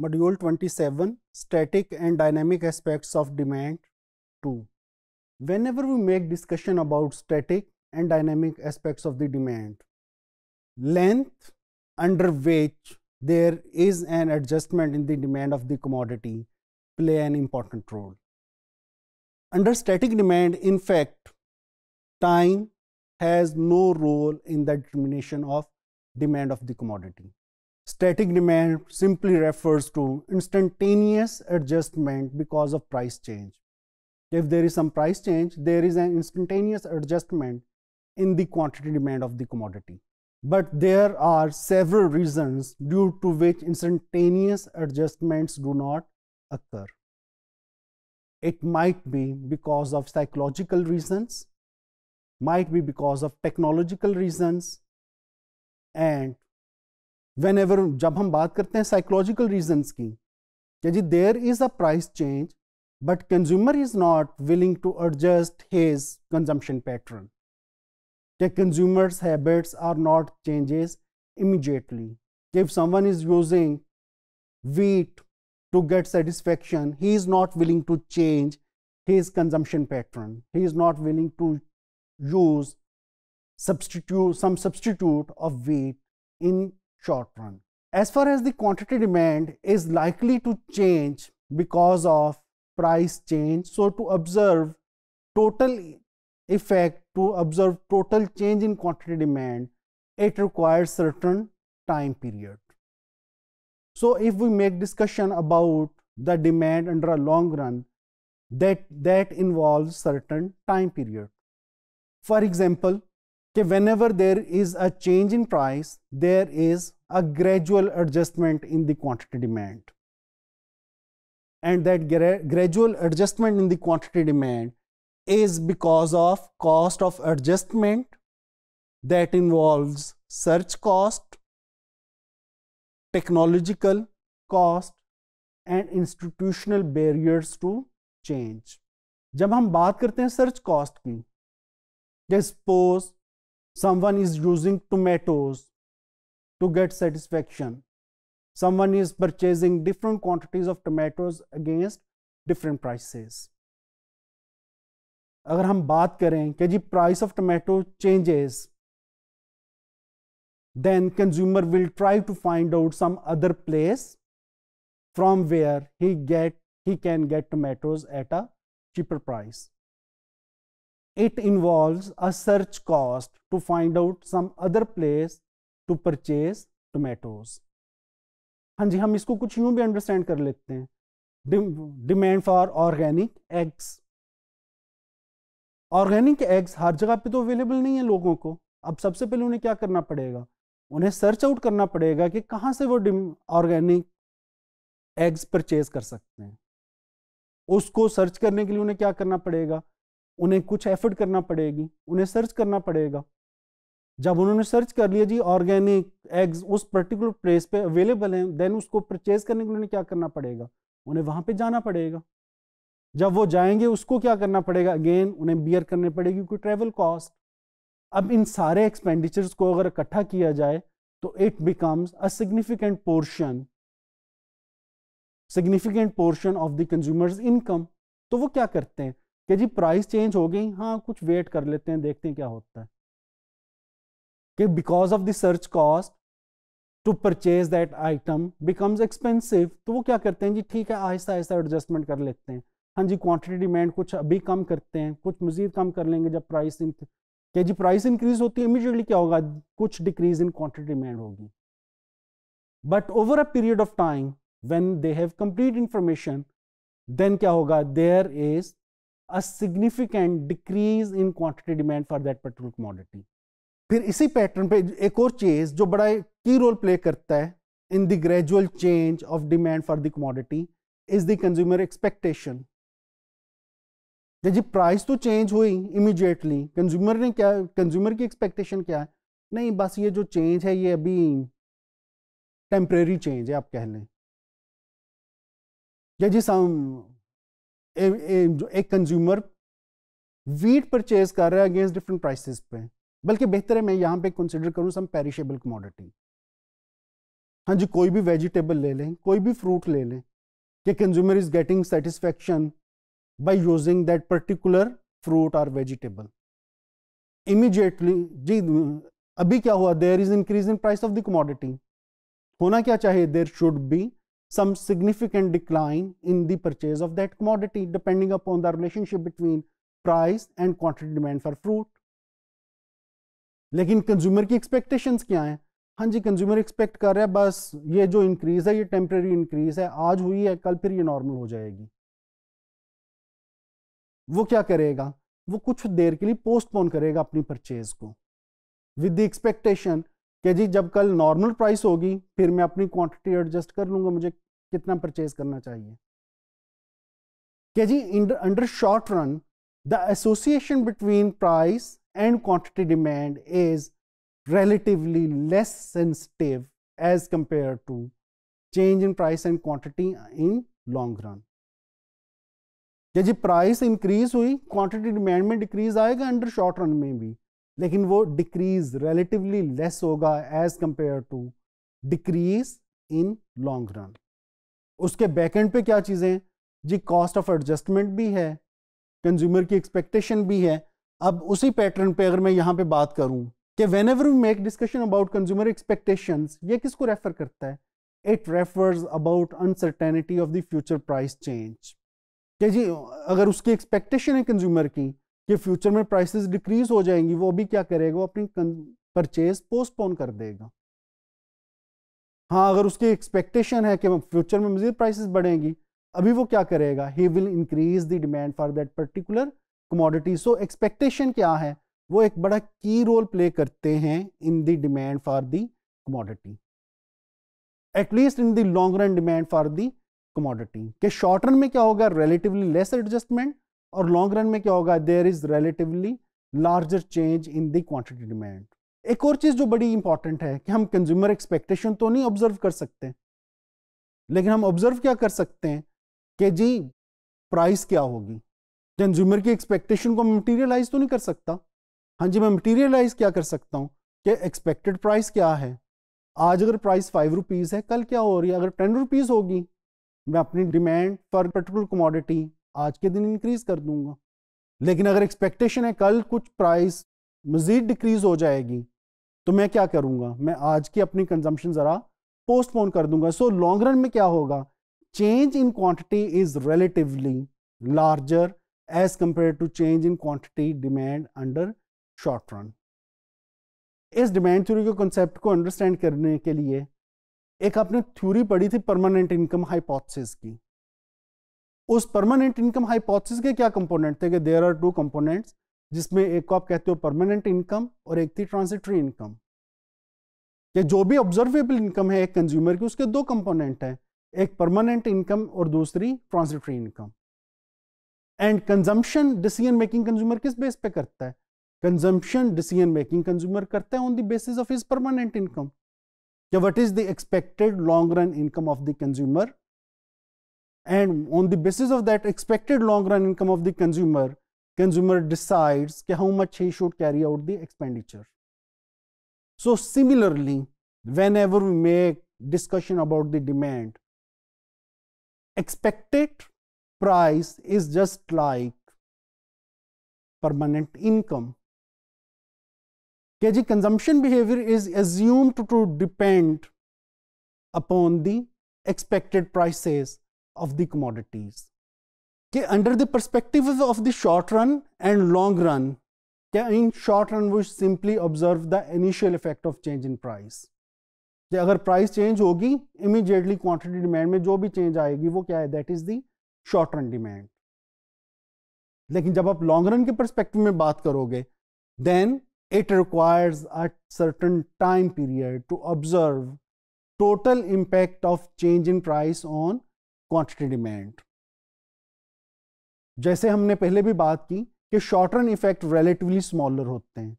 Module 27 Static and Dynamic Aspects of Demand 2. Whenever we make discussion about static and dynamic aspects of the demand, length under which there is an adjustment in the demand of the commodity play an important role. Under static demand, in fact, time has no role in the determination of demand of the commodity. Static demand simply refers to instantaneous adjustment because of price change. If there is some price change, there is an instantaneous adjustment in the quantity demand of the commodity. But there are several reasons due to which instantaneous adjustments do not occur. It might be because of psychological reasons, might be because of technological reasons, and whenever जब हम बात करते हैं psychological reasons की कि जी there is a price change but consumer is not willing to adjust his consumption pattern क्या consumer habits are not changes immediately if someone is using wheat to get satisfaction he is not willing to change his consumption pattern he is not willing to use substitute substitute of wheat in short run. As far as the quantity demand is likely to change because of price change, so to observe total effect, to observe total change in quantity demand, it requires certain time period. So, if we make discussion about the demand under a long run, that, that involves certain time period. For example, कि whenever there is a change in price there is a gradual adjustment in the quantity demand and that gradual adjustment in the quantity demand is because of cost of adjustment that involve search cost technological cost and institutional barriers to change जब हम बात करते हैं search cost की dispose someone is using tomatoes to get satisfaction someone is purchasing different quantities of tomatoes against different prices अगर हम बात करें कि जी price of tomato then consumer will try to find out some other place from where he get he can get tomatoes at a cheaper price it involves a search cost to find out some other place to purchase tomatoes. हाँ जी हम इसको कुछ यूं भी understand कर लेते हैं demand for organic eggs organic eggs हर जगह पे तो अवेलेबल नहीं है लोगों को अब सबसे पहले उन्हें क्या करना पड़ेगा उन्हें सर्च आउट करना पड़ेगा कि कहाँ से वो ऑर्गेनिक एग्स परचेज कर सकते हैं उसको सर्च करने के लिए उन्हें क्या करना पड़ेगा उन्हें कुछ एफर्ट करना पड़ेगी उन्हें सर्च करना पड़ेगा जब उन्होंने सर्च कर लिया जी ऑर्गेनिक एग्स उस पर्टिकुलर प्लेस पे अवेलेबल हैं देन उसको परचेज करने के लिए उन्हें क्या करना पड़ेगा उन्हें वहाँ पे जाना पड़ेगा जब वो जाएंगे उसको क्या करना पड़ेगा अगेन उन्हें बियर करने पड़ेगी क्योंकि ट्रेवल कॉस्ट अब इन सारे एक्सपेंडिचर्स को अगर इकट्ठा किया जाए तो it becomes a significant portion significant portion of the consumer's income तो वो क्या करते हैं कि जी प्राइस चेंज हो गई हाँ कुछ वेट कर लेते हैं देखते हैं क्या होता है कि because of the search cost to purchase that item becomes expensive तो वो क्या करते हैं जी ठीक है आहिस्ता आहिस्ता एडजस्टमेंट कर लेते हैं हाँ जी क्वांटिटी डिमांड कुछ अभी कम करते हैं कुछ मजीद कम कर लेंगे जब प्राइस क्या जी प्राइस इंक्रीज होती है इमिजिएटली क्या होगा कुछ डिक्रीज इन क्वान्टिटी डिमांड होगी but over a period of time when they have complete information then क्या होगा there is a significant decrease in quantity demand for that petrol commodity. फिर इसी पैटर्न पे एक और चीज जो बड़ा की रोल प्ले करता है in the gradual change of demand for the commodity is the consumer expectation जी प्राइस तो चेंज हुई इमीडिएटली कंज्यूमर ने क्या कंज्यूमर की एक्सपेक्टेशन क्या है नहीं बस ये जो चेंज है ये अभी टेम्परेरी चेंज है आप कह लें या जी सम जो एक कंज्यूमर वीट परचेज कर रहा है अगेंस्ट डिफरेंट प्राइसेस पे बल्कि बेहतर है मैं यहाँ पे कंसिडर करूँ सम पेरिशेबल कमोडिटी हाँ जी कोई भी वेजिटेबल ले लें कोई भी फ्रूट ले लें कि consumer is getting satisfaction by using that particular fruit और वेजिटेबल इमीजिएटली जी अभी क्या हुआ there is increase in price of the commodity होना क्या चाहिए there should be some significant decline in the purchase of that commodity depending upon the relationship between price and quantity demand for fruit. लेकिन consumer की expectations क्या हैं हाँ जी consumer expect कर रहा है बस ये जो इंक्रीज है ये टेम्प्रेरी इंक्रीज है आज हुई है कल फिर ये नॉर्मल हो जाएगी वो क्या करेगा वो कुछ देर के लिए पोस्टपोन करेगा अपनी परचेज को विद द एक्सपेक्टेशन कि जी जब कल नॉर्मल प्राइस होगी फिर मैं अपनी क्वांटिटी एडजस्ट कर लूंगा मुझे कितना परचेज करना चाहिए कि जी under short run the association between price and quantity demand is relatively less sensitive as compare to change in price and quantity in long run जी प्राइस इंक्रीज हुई क्वांटिटी डिमांड में डिक्रीज आएगा under short run में भी लेकिन वो decrease relatively less होगा as compare to decrease in long run उसके बैकेंड पे क्या चीज़ें जी कॉस्ट ऑफ एडजस्टमेंट भी है कंज्यूमर की एक्सपेक्टेशन भी है अब उसी पैटर्न पे अगर मैं यहां पे बात करूं कि whenever we make discussion about consumer expectation ये किसको रेफर करता है it refers about uncertainty of the future price change जी अगर उसकी एक्सपेक्टेशन है कंज्यूमर की कि फ्यूचर में प्राइसेस डिक्रीज हो जाएंगी वो अभी क्या करेगा वो अपनी परचेज पोस्टपोन कर देगा हाँ अगर उसकी एक्सपेक्टेशन है कि फ्यूचर में मजीद प्राइसेस बढ़ेंगी अभी वो क्या करेगा he will increase the demand for that particular commodity so expectation क्या है वो एक बड़ा की रोल प्ले करते हैं in the demand for the commodity at least in the long run demand for the commodity के शॉर्ट रन में क्या होगा रिलेटिवली लेस एडजस्टमेंट और लॉन्ग रन में क्या होगा there is relatively larger change in the quantity demand एक और चीज़ जो बड़ी इंपॉर्टेंट है कि हम कंज्यूमर एक्सपेक्टेशन तो नहीं ऑब्जर्व कर सकते लेकिन हम ऑब्जर्व क्या कर सकते हैं कि जी प्राइस क्या होगी कंज्यूमर की एक्सपेक्टेशन को मटेरियलाइज तो नहीं कर सकता हाँ जी मैं मटेरियलाइज क्या कर सकता हूँ कि एक्सपेक्टेड प्राइस क्या है आज अगर प्राइस फाइव रुपीज़ है कल क्या हो रही है अगर टेन रुपीज़ होगी मैं अपनी डिमांड फॉर पर्टिकुलर कमोडिटी आज के दिन इंक्रीज कर दूंगा लेकिन अगर एक्सपेक्टेशन है कल कुछ प्राइस मज़ीद डिक्रीज हो जाएगी तो मैं क्या करूंगा मैं आज की अपनी कंजम्पशन ज़रा पोस्टपोन कर दूंगा सो लॉन्ग रन में क्या होगा change in quantity is relatively larger as compare to change in quantity demand under short run इस डिमांड थ्योरी के कॉन्सेप्ट को अंडरस्टैंड करने के लिए एक आपने थ्योरी पढ़ी थी परमानेंट इनकम हाइपोथेसिस की उस परमानेंट इनकम हाइपोथेसिस के क्या कंपोनेंट थे कि देर आर टू कंपोनेंट्स जिसमें एक को आप कहते हो परमानेंट इनकम और एक थी ट्रांसिटरी इनकम कि जो भी ऑब्जर्वेबल इनकम है एक कंज्यूमर की उसके दो कंपोनेंट हैं एक परमानेंट इनकम और दूसरी transitory income and consumption decision making consumer किस बेस पे करता है कंजम्पशन डिसीजन मेकिंग कंज्यूमर करता है on the basis of his permanent income या what is the expected long run income of the consumer and on the basis of that expected long run income of the consumer, consumer decides how much he should carry out the expenditure. So similarly, whenever we make discussion about the demand, expected price is just like permanent income. KG consumption behavior is assumed to depend upon the expected prices of the commodities. कि under the perspective of the short run and long run क्या in short run वो simply observe the initial effect of change in price अगर price change होगी immediately quantity demand में जो भी change आएगी वो क्या है that is the run demand लेकिन जब आप लॉन्ग रन के परस्पेक्टिव में बात करोगे then it requires a certain time period to observe total impact of change in price on quantity demand जैसे हमने पहले भी बात की कि short run effect relatively smaller होते हैं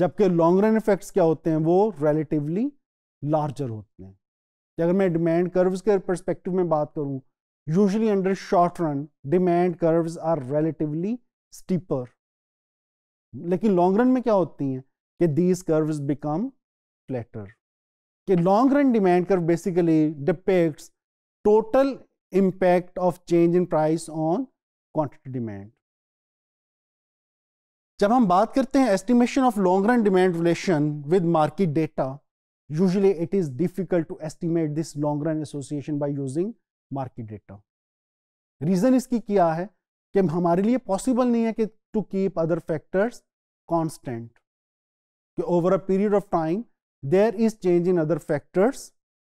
जबकि लॉन्ग रन इफेक्ट्स क्या होते हैं वो रिलेटिवली लार्जर होते हैं अगर मैं डिमांड कर्व्स के परस्पेक्टिव में बात करूं usually under short run demand curves are relatively steeper लेकिन लॉन्ग रन में क्या होती हैं कि दीज कर्व्स बिकम फ्लैटर कि long run demand curve basically depicts total impact of change in price on quantity demand जब हम बात करते हैं estimation of long run demand relation with market data usually it is difficult to estimate this long run association by using market data reason इसकी क्या है कि हमारे लिए पॉसिबल नहीं है कि to keep other factors constant कि over a period of time there is change in other factors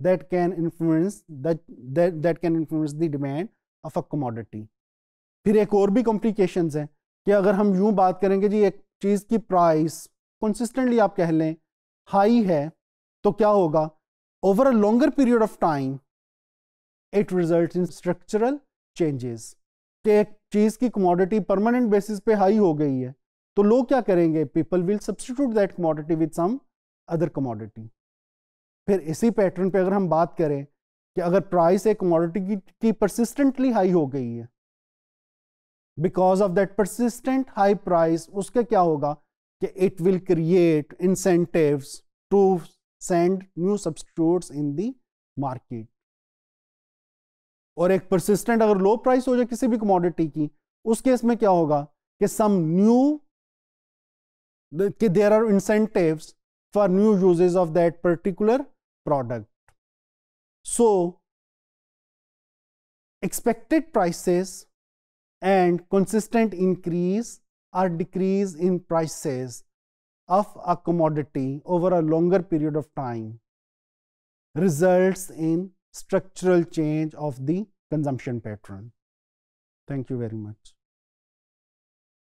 that can influence that that that can influence the demand of a commodity फिर एक और भी कॉम्प्लिकेशंस हैं कि अगर हम यूं बात करेंगे जी एक चीज़ की प्राइस कंसिस्टेंटली आप कह लें हाई है तो क्या होगा over a longer period of time it result in structural changes कि एक चीज़ की कमोडिटी परमानेंट बेसिस पे हाई हो गई है तो लोग क्या करेंगे people will substitute that commodity with some other commodity फिर इसी पैटर्न पे अगर हम बात करें कि अगर प्राइस एक कमोडिटी की परसिस्टेंटली हाई हो गई है because of that persistent high price उसके क्या होगा कि it will create incentive to send new substitute in the market और एक परसिस्टेंट अगर लो प्राइस हो जाए किसी भी कमोडिटी की उस केस में क्या होगा कि सम न्यू कि there are incentive for new usages of that particular product. So, expected prices and consistent increase or decrease in prices of a commodity over a longer period of time results in structural change of the consumption pattern. Thank you very much.